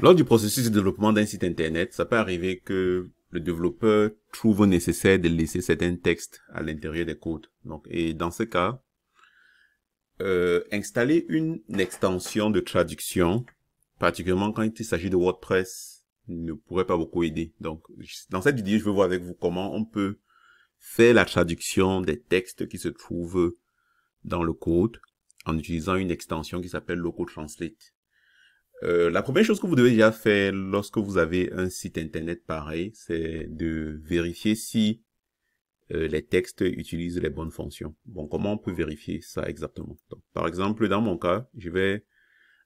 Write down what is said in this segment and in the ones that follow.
Lors du processus de développement d'un site Internet, ça peut arriver que le développeur trouve nécessaire de laisser certains textes à l'intérieur des codes. Donc, et dans ce cas, euh, installer une extension de traduction, particulièrement quand il s'agit de WordPress, ne pourrait pas beaucoup aider. Donc, dans cette vidéo, je vais voir avec vous comment on peut faire la traduction des textes qui se trouvent dans le code en utilisant une extension qui s'appelle Local Translate. Euh, la première chose que vous devez déjà faire lorsque vous avez un site internet pareil, c'est de vérifier si euh, les textes utilisent les bonnes fonctions. Bon, comment on peut vérifier ça exactement Donc, Par exemple, dans mon cas, je vais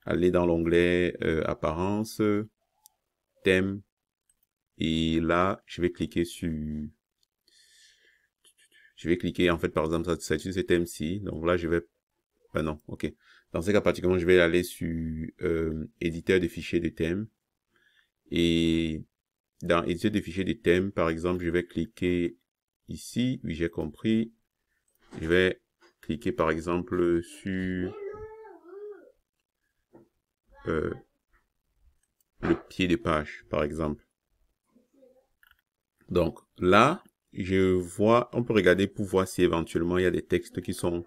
aller dans l'onglet euh, Apparence, Thème, et là, je vais cliquer sur... Je vais cliquer, en fait, par exemple, ça, c'est thème-ci. Donc là, je vais... Ah non, ok. Dans ce cas je vais aller sur euh, éditeur de fichiers de thème. Et dans éditeur de fichiers de thème, par exemple, je vais cliquer ici. Oui, j'ai compris. Je vais cliquer par exemple sur euh, le pied de page, par exemple. Donc là, je vois, on peut regarder pour voir si éventuellement il y a des textes qui sont,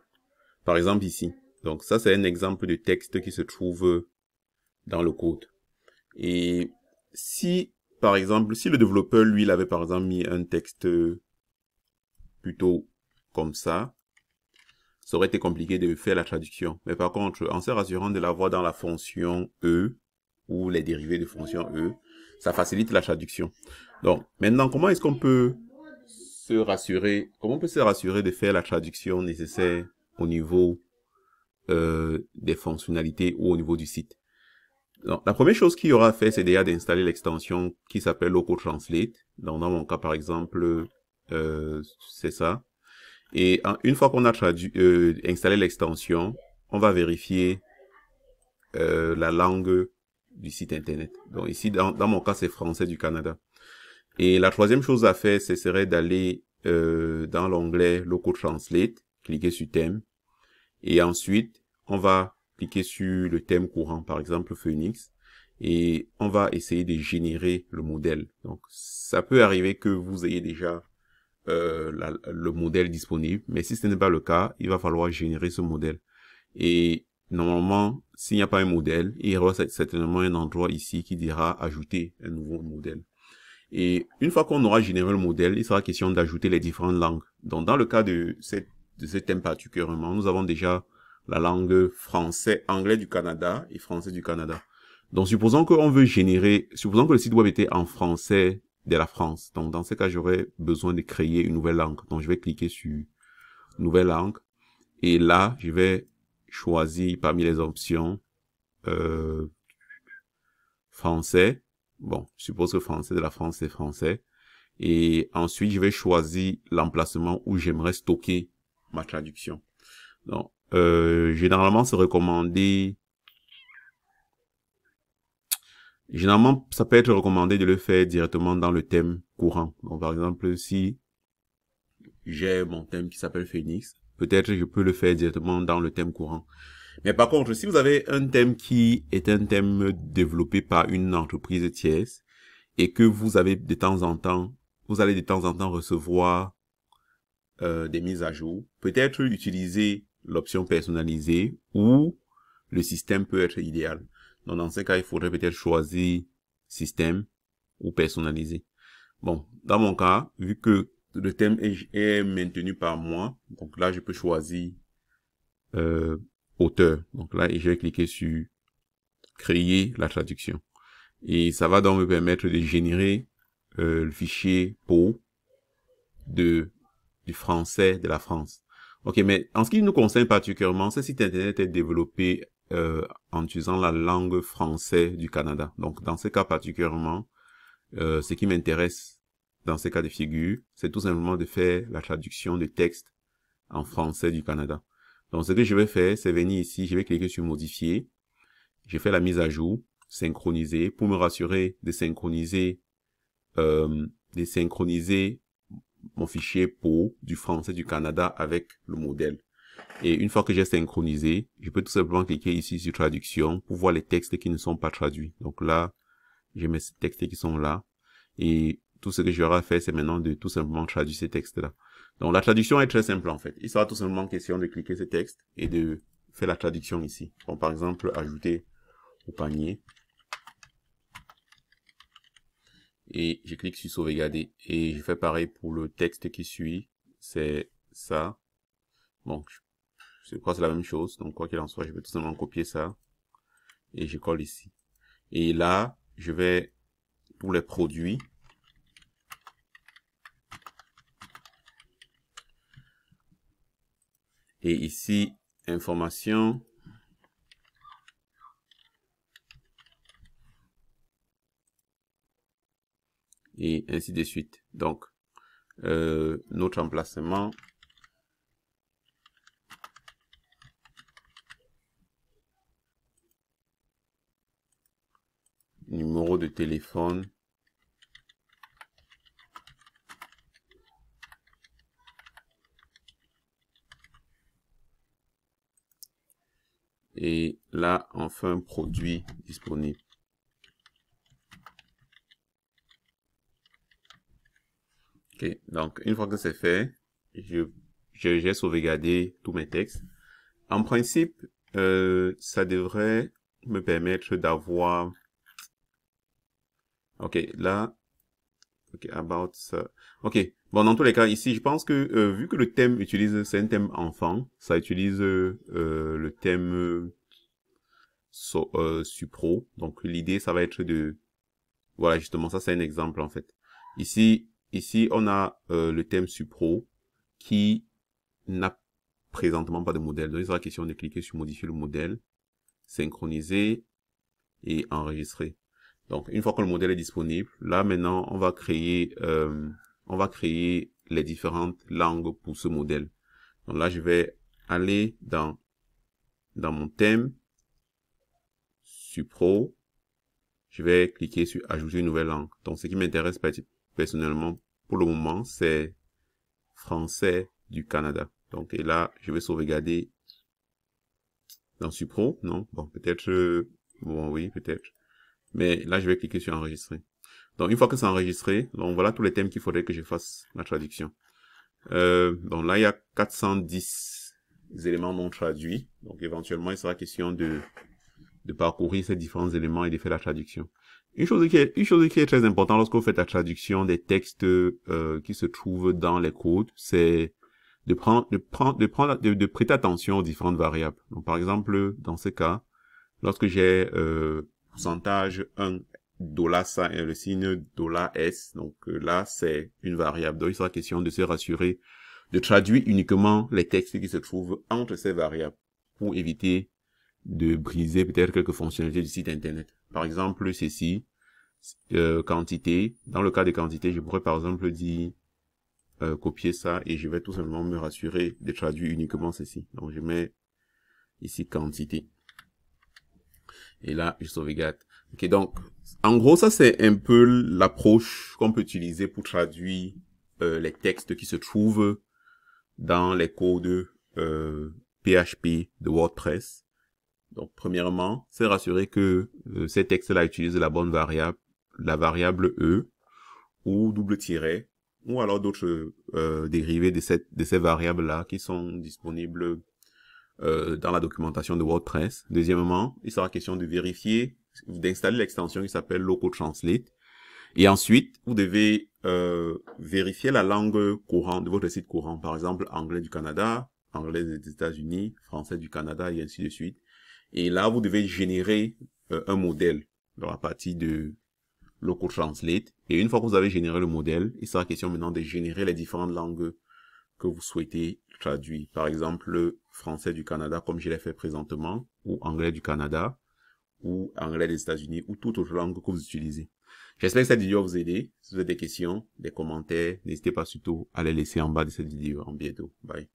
par exemple ici. Donc ça, c'est un exemple de texte qui se trouve dans le code. Et si, par exemple, si le développeur, lui, il avait par exemple mis un texte plutôt comme ça, ça aurait été compliqué de faire la traduction. Mais par contre, en se rassurant de l'avoir dans la fonction E, ou les dérivés de fonction E, ça facilite la traduction. Donc, maintenant, comment est-ce qu'on peut se rassurer, comment on peut se rassurer de faire la traduction nécessaire au niveau euh, des fonctionnalités ou au niveau du site. la première chose qu'il y aura à faire, c'est déjà d'installer l'extension qui s'appelle Loco Translate. dans mon cas, par exemple, euh, c'est ça. Et une fois qu'on a euh, installé l'extension, on va vérifier la langue du site internet. Donc ici, dans, mon cas, c'est français du Canada. Et la troisième chose à faire, ce serait d'aller dans l'onglet Loco Translate, cliquer sur thème, et ensuite, on va cliquer sur le thème courant, par exemple Phoenix, et on va essayer de générer le modèle. Donc, ça peut arriver que vous ayez déjà euh, le modèle disponible, mais si ce n'est pas le cas, il va falloir générer ce modèle. Et normalement, s'il n'y a pas un modèle, il y aura certainement un endroit ici qui dira ajouter un nouveau modèle. Et une fois qu'on aura généré le modèle, il sera question d'ajouter les différentes langues. Donc, dans le cas de cette de ce thème particulièrement. Nous avons déjà la langue français, anglais du Canada et français du Canada. Donc, supposons qu'on veut générer, supposons que le site web était en français de la France. Donc, dans ce cas, j'aurais besoin de créer une nouvelle langue. Donc, je vais cliquer sur nouvelle langue. Et là, je vais choisir parmi les options euh, français. Bon, je suppose que français de la France, c'est français. Et ensuite, je vais choisir l'emplacement où j'aimerais stocker ma traduction. Donc, euh, généralement, c'est recommandé... Généralement, ça peut être recommandé de le faire directement dans le thème courant. Donc, par exemple, si j'ai mon thème qui s'appelle Phoenix, peut-être je peux le faire directement dans le thème courant. Mais par contre, si vous avez un thème qui est un thème développé par une entreprise tierce et que vous avez de temps en temps, vous allez de temps en temps recevoir euh, des mises à jour, peut-être utiliser l'option personnalisée ou le système peut être idéal. dans ce cas, il faudrait peut-être choisir système ou personnalisé. Bon, dans mon cas, vu que le thème est, maintenu par moi, donc là je peux choisir euh, auteur. Donc là, je vais cliquer sur créer la traduction. Et ça va donc me permettre de générer euh, le fichier PO de du français de la France. Ok, mais en ce qui nous concerne particulièrement, ce site internet est développé euh, en utilisant la langue française du Canada. Donc, dans ce cas particulièrement, euh, ce qui m'intéresse dans ce cas de figure, c'est tout simplement de faire la traduction de texte en français du Canada. Donc, ce que je vais faire, c'est venir ici, je vais cliquer sur modifier. Je fais la mise à jour, synchroniser, pour me rassurer de synchroniser, euh, de synchroniser mon fichier pour du français du Canada avec le modèle. Et une fois que j'ai synchronisé, je peux tout simplement cliquer ici sur traduction pour voir les textes qui ne sont pas traduits. Donc là, j'ai mes textes qui sont là. Et tout ce que j'aurai à faire, c'est maintenant de tout simplement traduire ces textes-là. Donc la traduction est très simple en fait. Il sera tout simplement question de cliquer ces textes et de faire la traduction ici. Donc par exemple, ajouter au panier. et je clique sur sauvegarder. Et je fais pareil pour le texte qui suit, c'est ça. bon je crois que c'est la même chose. Donc, quoi qu'il en soit, je vais tout simplement copier ça et je colle ici. Et là, je vais pour les produits. Et ici, information, et ainsi de suite. Donc, euh, notre emplacement numéro de téléphone et là enfin produit disponible Ok, donc une fois que c'est fait, je j'ai sauvegardé tous mes textes. En principe, euh, ça devrait me permettre d'avoir... Ok, là... Ok, about Ok, bon, dans tous les cas, ici, je pense que euh, vu que le thème utilise, c'est un thème enfant, ça utilise euh, le thème euh, supro. Donc l'idée, ça va être de... Voilà, justement, ça c'est un exemple en fait. Ici, Ici, on a euh, le thème Supro qui n'a présentement pas de modèle. Donc, il sera question de cliquer sur modifier le modèle, synchroniser et enregistrer. Donc, une fois que le modèle est disponible, là, maintenant, on va créer, euh, on va créer les différentes langues pour ce modèle. Donc là, je vais aller dans, dans mon thème, Supro. Je vais cliquer sur ajouter une nouvelle langue. Donc, ce qui m'intéresse personnellement pour le moment, c'est français du Canada. Donc, et là, je vais sauvegarder dans Supro, non Bon, peut-être... Euh, bon, oui, peut-être. Mais là, je vais cliquer sur enregistrer. Donc, une fois que c'est enregistré, donc voilà tous les thèmes qu'il faudrait que je fasse la traduction. Euh, donc là, il y a 410 éléments non traduits. Donc, éventuellement, il sera question de, de parcourir ces différents éléments et de faire la traduction. Une chose qui est, très importante lorsque vous faites la traduction des textes euh, qui se trouvent dans les codes, c'est de prendre, de prendre, de prendre, de, prêter attention aux différentes variables. Donc, par exemple, dans ce cas, lorsque j'ai euh, pourcentage 1 dollar le signe s, donc euh, là c'est une variable. Donc, il sera question de se rassurer de traduire uniquement les textes qui se trouvent entre ces variables pour éviter de briser peut-être quelques fonctionnalités du site internet. Par exemple, ceci, euh, quantité. Dans le cas des quantités, je pourrais par exemple dire euh, copier ça et je vais tout simplement me rassurer de traduire uniquement ceci. Donc je mets ici quantité. Et là, je sauvegarde. Ok, donc en gros, ça c'est un peu l'approche qu'on peut utiliser pour traduire euh, les textes qui se trouvent dans les codes PHP de WordPress. Donc, premièrement, c'est rassurer que euh, ces textes-là utilisent la bonne variable, la variable E, ou double tiret, ou alors d'autres euh, euh, dérivés de, ces variables-là qui sont disponibles euh, dans la documentation de WordPress. Deuxièmement, il sera question de vérifier, d'installer l'extension qui s'appelle Local Translate. Et ensuite, vous devez vérifier la langue courante de votre site courant, par exemple anglais du Canada, anglais des États-Unis, français du Canada et ainsi de suite. Et là, vous devez générer euh, un modèle dans la partie de local translate. Et une fois que vous avez généré le modèle, il sera question maintenant de générer les différentes langues que vous souhaitez traduire. Par exemple, le français du Canada, comme je l'ai fait présentement, ou anglais du Canada, ou anglais des États-Unis, ou toute autre langue que vous utilisez. J'espère que cette vidéo vous aider. Si vous avez des questions, des commentaires, n'hésitez pas surtout à les laisser en bas de cette vidéo. En bientôt. Bye.